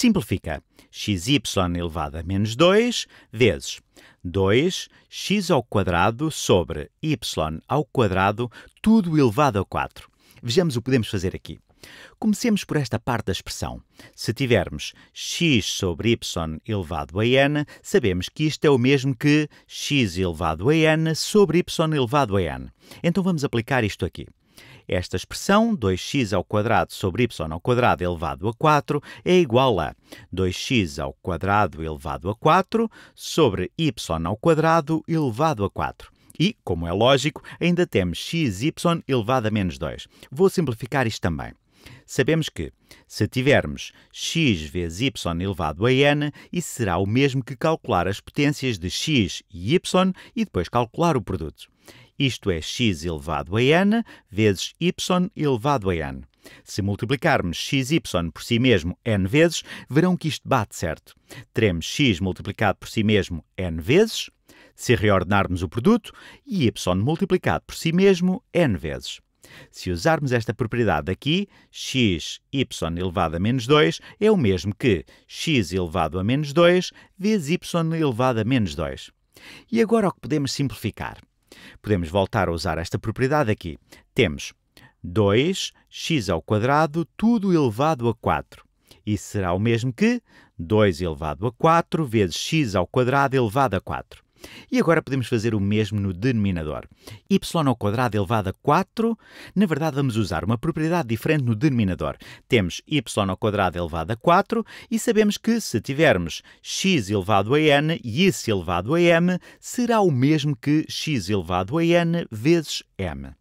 Simplifica. xy elevado a menos 2 vezes 2x ao quadrado sobre y ao quadrado, tudo elevado a 4. Vejamos o que podemos fazer aqui. Comecemos por esta parte da expressão. Se tivermos x sobre y elevado a n, sabemos que isto é o mesmo que x elevado a n sobre y elevado a n. Então vamos aplicar isto aqui. Esta expressão, 2x ao quadrado sobre y ao quadrado elevado a 4, é igual a 2x ao quadrado elevado a 4 sobre y ao quadrado elevado a 4. E, como é lógico, ainda temos xy elevado a menos 2. Vou simplificar isto também. Sabemos que, se tivermos x vezes y elevado a n, isso será o mesmo que calcular as potências de x e y e depois calcular o produto isto é x elevado a n vezes y elevado a n. Se multiplicarmos xy por si mesmo n vezes, verão que isto bate certo. Teremos x multiplicado por si mesmo n vezes, se reordenarmos o produto, e y multiplicado por si mesmo n vezes. Se usarmos esta propriedade aqui, x, y elevado a menos 2 é o mesmo que x elevado a menos 2 vezes y elevado a menos 2. E agora o que podemos simplificar? Podemos voltar a usar esta propriedade aqui. Temos 2x ao quadrado, tudo elevado a 4. Isso será o mesmo que 2 elevado a 4 vezes x ao quadrado elevado a 4. E agora podemos fazer o mesmo no denominador. y ao quadrado elevado a 4, na verdade vamos usar uma propriedade diferente no denominador. Temos y ao quadrado elevado a 4 e sabemos que se tivermos x elevado a n e isso elevado a m, será o mesmo que x elevado a n vezes m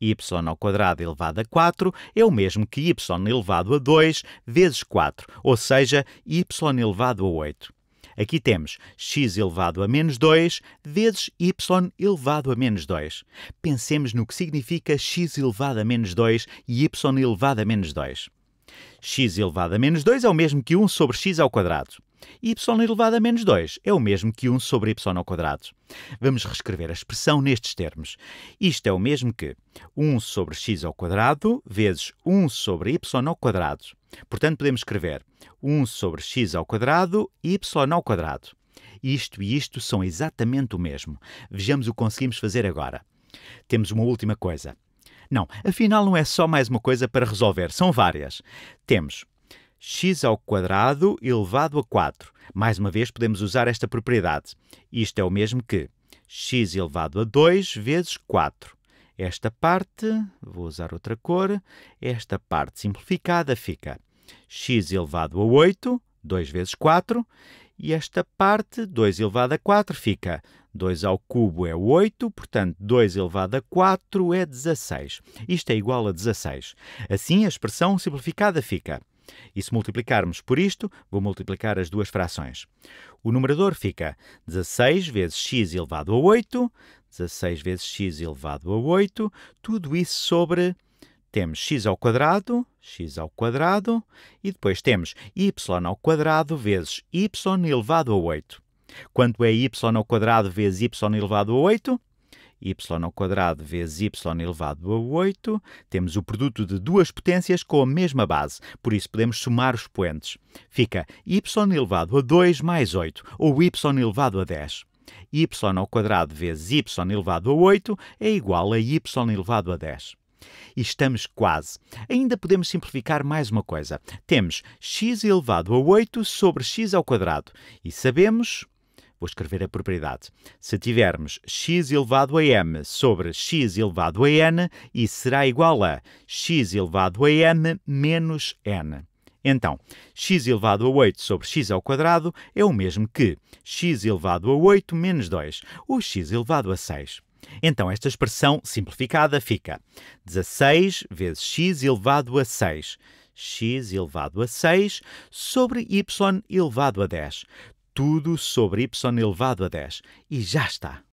y ao quadrado elevado a 4 é o mesmo que y elevado a 2 vezes 4, ou seja, y elevado a 8. Aqui temos x elevado a menos 2 vezes y elevado a menos 2. Pensemos no que significa x elevado a menos 2 e y elevado a menos 2. x elevado a menos 2 é o mesmo que 1 sobre x ao quadrado. Y elevado a menos 2 é o mesmo que 1 sobre y ao quadrado. Vamos reescrever a expressão nestes termos. Isto é o mesmo que 1 sobre x ao quadrado vezes 1 sobre y ao quadrado. Portanto, podemos escrever 1 sobre x ao quadrado y ao quadrado. Isto e isto são exatamente o mesmo. Vejamos o que conseguimos fazer agora. Temos uma última coisa. Não, afinal não é só mais uma coisa para resolver, são várias. Temos x ao quadrado elevado a 4. Mais uma vez, podemos usar esta propriedade. Isto é o mesmo que x elevado a 2 vezes 4. Esta parte, vou usar outra cor, esta parte simplificada fica x elevado a 8, 2 vezes 4, e esta parte, 2 elevado a 4, fica 2 ao cubo é 8, portanto 2 elevado a 4 é 16. Isto é igual a 16. Assim, a expressão simplificada fica e se multiplicarmos por isto, vou multiplicar as duas frações. O numerador fica 16 vezes x elevado a 8, 16 vezes x elevado a 8, tudo isso sobre temos x ao quadrado, x ao quadrado, e depois temos y ao quadrado vezes y elevado a 8. Quanto é y ao quadrado vezes y elevado a 8? y ao quadrado vezes y elevado a 8, temos o produto de duas potências com a mesma base, por isso podemos somar os expoentes. Fica y elevado a 2 mais 8, ou y elevado a 10 y ao quadrado vezes y elevado a 8 é igual a y elevado a 10. E estamos quase. Ainda podemos simplificar mais uma coisa. Temos x elevado a 8 sobre x ao quadrado e sabemos Vou escrever a propriedade. Se tivermos x elevado a m sobre x elevado a n, isso será igual a x elevado a m menos n. Então, x elevado a 8 sobre x ao quadrado é o mesmo que x elevado a 8 menos 2, ou x elevado a 6. Então, esta expressão simplificada fica 16 vezes x elevado a 6, x elevado a 6 sobre y elevado a 10 tudo sobre y elevado a 10. E já está.